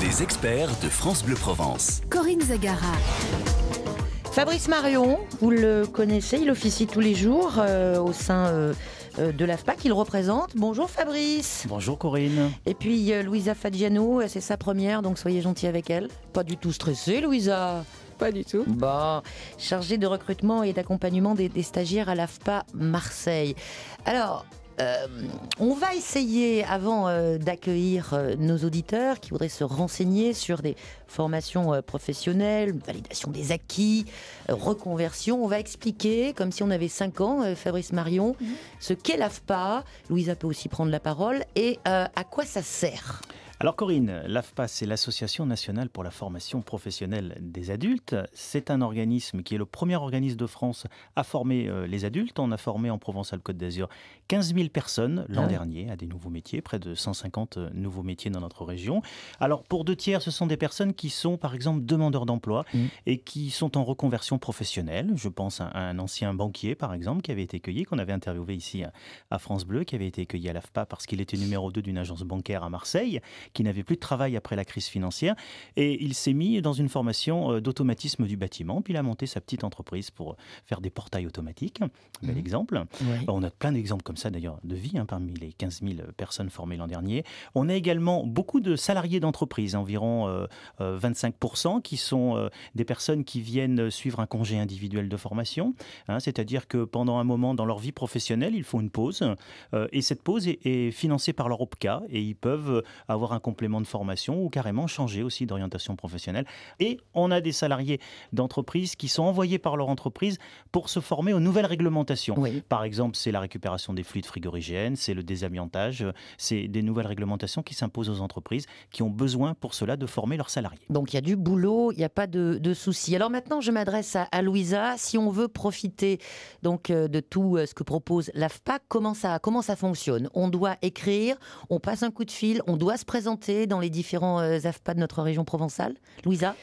Les experts de France Bleu Provence. Corinne Zagara. Fabrice Marion, vous le connaissez, il officie tous les jours euh, au sein euh, euh, de l'AFPA qu'il représente. Bonjour Fabrice. Bonjour Corinne. Et puis Louisa Fagiano, c'est sa première, donc soyez gentils avec elle. Pas du tout stressée, Louisa. Pas du tout. Bon, chargée de recrutement et d'accompagnement des stagiaires à l'AFPA Marseille. Alors, euh, on va essayer, avant euh, d'accueillir euh, nos auditeurs qui voudraient se renseigner sur des formations professionnelles, validation des acquis, reconversion, on va expliquer, comme si on avait 5 ans, Fabrice Marion, mhm. ce qu'est l'AFPA. Louisa peut aussi prendre la parole et à quoi ça sert. Alors Corinne, l'AFPA, c'est l'Association nationale pour la formation professionnelle des adultes. C'est un organisme qui est le premier organisme de France à former euh, les adultes. On a formé en Provence-Alpes-Côte d'Azur 15 000 personnes l'an ah dernier à des nouveaux métiers, près de 150 euh, nouveaux métiers dans notre région. Alors pour deux tiers, ce sont des personnes qui sont par exemple demandeurs d'emploi mmh. et qui sont en reconversion professionnelle. Je pense à un ancien banquier par exemple qui avait été cueilli, qu'on avait interviewé ici à France Bleu, qui avait été cueilli à l'AFPA parce qu'il était numéro 2 d'une agence bancaire à Marseille, qui n'avait plus de travail après la crise financière. Et il s'est mis dans une formation euh, d'automatisme du bâtiment. Puis il a monté sa petite entreprise pour euh, faire des portails automatiques. Bel mhm. exemple. On a plein d'exemples comme ça d'ailleurs de vie hein, parmi les 15 000 personnes formées l'an dernier. On a également beaucoup de salariés d'entreprise, environ 25 euh, qui sont des personnes qui viennent suivre un congé individuel de formation. Hein. C'est-à-dire que pendant un moment dans leur vie professionnelle, ils font une pause. et cette pause est, est, financée par leur OPCA et ils peuvent avoir un complément de formation ou carrément changer aussi d'orientation professionnelle. Et on a des salariés d'entreprises qui sont envoyés par leur entreprise pour se former aux nouvelles réglementations. Par exemple, c'est la récupération des fluides frigorigènes, c'est le désamiantage, c'est des nouvelles réglementations qui s'imposent aux entreprises qui ont besoin pour cela de former leurs salariés. Donc il y a du boulot, il n'y a pas de, de souci. Alors maintenant, je m'adresse à, Louisa. Si on veut profiter donc euh, de tout euh, ce que propose l'AFPAC, comment ça, comment ça fonctionne On doit écrire, on passe un coup de fil, on doit se présenter dans les différents AFPA euh, de notre région provençale Louisa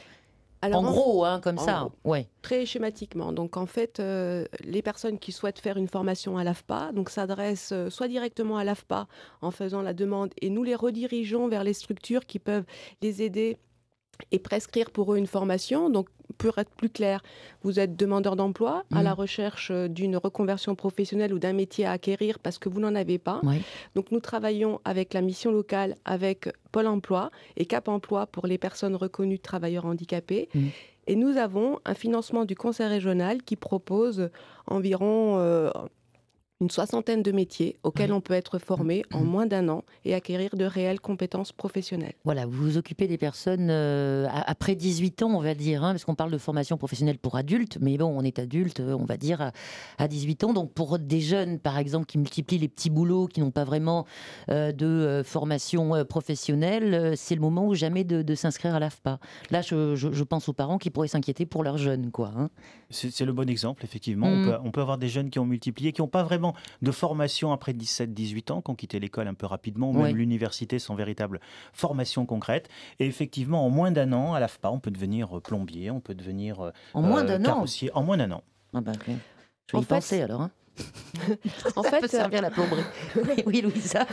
en, gros, hein, comme ça. Ouais. Très schématiquement. Donc, en fait, euh, les personnes qui souhaitent faire une formation à l'AFPA donc s'adressent euh, soit directement à l'AFPA en faisant la demande et nous les redirigeons vers les structures qui peuvent les aider et prescrire pour eux une formation. Donc, pour être plus clair, vous êtes demandeur d'emploi à la mm. recherche euh, d'une reconversion professionnelle ou d'un métier à acquérir parce que vous n'en avez pas. Donc nous travaillons avec la mission locale, avec Pôle Emploi et Cap Emploi pour les personnes reconnues de travailleurs handicapés. Mm. Et nous avons un financement du Conseil régional qui propose environ euh, une soixantaine de métiers auxquels mmh. on peut être formé mmh. en mmh. moins d'un an et acquérir de réelles compétences professionnelles. Voilà, vous vous occupez des personnes euh, après 18 ans, on va dire, hein, parce qu'on parle de formation professionnelle pour adultes, mais bon, on est adulte, euh, on va dire, à, 18 ans. Donc pour des jeunes, par exemple, qui multiplient les petits boulots, qui n'ont pas vraiment euh, de formation professionnelle, c'est le moment ou jamais de, s'inscrire à l'AFPA. Là, je, pense aux parents qui pourraient s'inquiéter pour leurs jeunes, quoi. Hein. C'est le bon exemple, effectivement. on peut avoir des jeunes qui ont multiplié, qui n'ont pas vraiment de formation après 17-18 ans qui ont l'école un peu rapidement, ou même l'université sans véritable formation concrète. Et effectivement, en moins d'un an, à l'AFPA, on peut devenir euh, plombier, on peut devenir euh, en moins euh, d'un an. En moins d'un an. Ah bah, Je vais alors. Hein. en ça fait, peut servir la plomberie. oui, Louisa.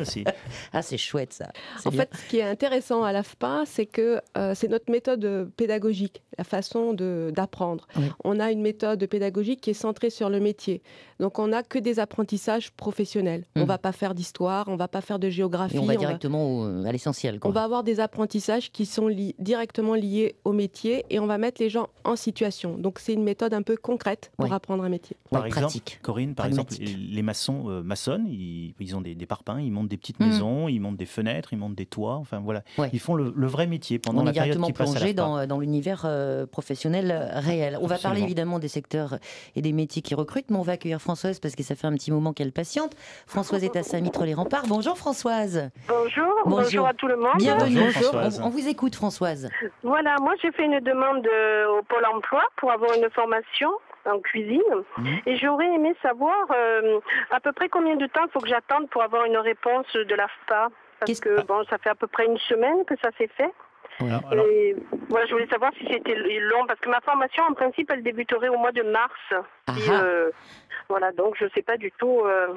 aussi. Ah, c'est chouette ça. En fait, ce qui est intéressant à l'AFPA, c'est que euh, c'est notre méthode euh, pédagogique, la façon d'apprendre. On a une méthode pédagogique qui est centrée sur le métier. Donc, on n'a que des apprentissages professionnels. On ne mm. va pas faire d'histoire, on ne va pas faire de géographie. on va directement euh, à l'essentiel. On va avoir des apprentissages qui sont directement liés au métier et on va mettre les gens en situation. Donc, c'est une méthode un peu concrète pour apprendre un métier. Par exemple, Corinne, par exemple, les maçons euh, maçonnent, ils, ont des, des, parpaings, ils montent des petites mm. maisons, ils montent des fenêtres, ils montent des toits, enfin voilà. Ils font le, vrai métier pendant On la période qui passe dans, dans l'univers euh, professionnel euh, réel. On va parler évidemment des secteurs et des métiers qui recrutent, mais on va accueillir Françoise parce que ça fait un petit moment qu'elle patiente. Françoise est à Saint-Mitre-les-Remparts. Bonjour Françoise. Bonjour, bonjour, à tout le monde. Bienvenue. on, vous écoute Françoise. Voilà, moi j'ai fait une demande au Pôle emploi pour avoir une formation en cuisine. Mhm. Et j'aurais aimé savoir euh, à peu près combien de temps il faut que j'attende pour avoir une réponse de l'AFPA. Parce que bon, ça fait à peu près une semaine que ça s'est fait. Voilà, Et, voilà, je voulais savoir si c'était long, parce que ma formation, en principe, elle débuterait au mois de mars. Ah ah. Et, euh, voilà, donc je ne sais pas du tout. Euh,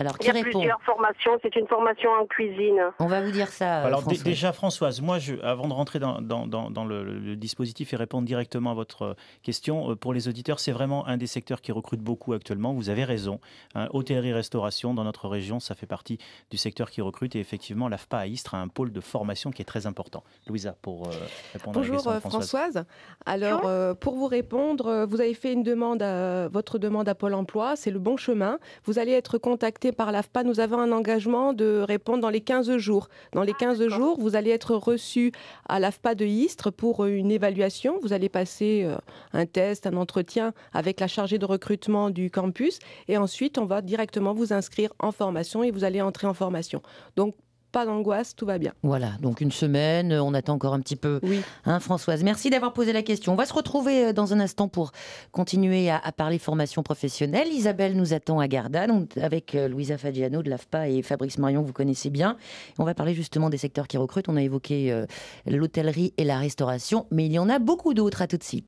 alors, Il y a plusieurs formations. C'est une formation en cuisine. On va vous dire ça. Alors déjà, Françoise, moi, je, avant de rentrer dans, le, dispositif et répondre directement à votre euh, question, euh, pour les auditeurs, c'est vraiment un des secteurs qui recrute beaucoup actuellement. Vous avez raison. Hein, Hôtellerie-restauration dans notre région, ça fait partie du secteur qui recrute. Et effectivement, l'AFPA à Istres a un pôle de formation qui est très important. Louisa, pour euh, répondre à la question Françoise. Alors, pour vous répondre, vous avez fait une demande, à, votre demande à Pôle Emploi. C'est le bon chemin. Vous allez être contacté par l'AFPA, nous avons un engagement de répondre dans les 15 jours. Dans les 15 ah, jours, vous allez être reçu à l'AFPA de Istres pour euh, une évaluation. Vous allez passer euh, un test, un entretien avec la chargée de recrutement du campus. Et ensuite, on va directement vous inscrire en formation et vous allez entrer en formation. Donc, pas d'angoisse, tout va bien. Voilà, donc une semaine, on attend encore un petit peu. Oui. Hein, Françoise, merci d'avoir posé la question. On va se retrouver euh, dans un instant pour continuer à, parler formation professionnelle. Isabelle nous attend à Gardanne avec euh, Louisa Fagiano de l'AFPA et Fabrice Marion, que vous connaissez bien. On va parler justement des secteurs qui recrutent. On a évoqué euh, l'hôtellerie et la restauration, mais il y en a beaucoup d'autres. À tout de suite.